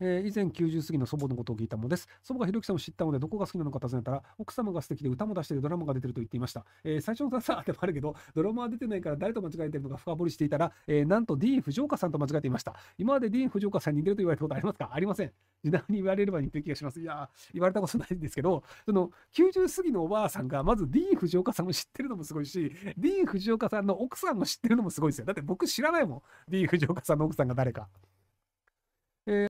えー、以前90過ぎの祖母のことを聞いたものです。祖母がひろきさんを知ったので、どこが好きなのか尋ねたら、奥様が素敵で歌も出してるドラマが出てると言っていました。えー、最初のダンでもあるけど、ドラマは出てないから誰と間違えてるのか深掘りしていたら、えー、なんとディーン・フジョーカさんと間違えていました。今までディーン・フジョーカさんに似てると言われたことありますかありません。ちなに言われれば似てる気がします。いや言われたことないんですけど、その90過ぎのおばあさんが、まずディーン・フジョーカさんを知ってるのもすごいし、ディーン・フジョーカさんの奥さんも知ってるのもすごいですよ。だって僕知らないもん。ディーン・フジョーカさんの奥さんが誰か。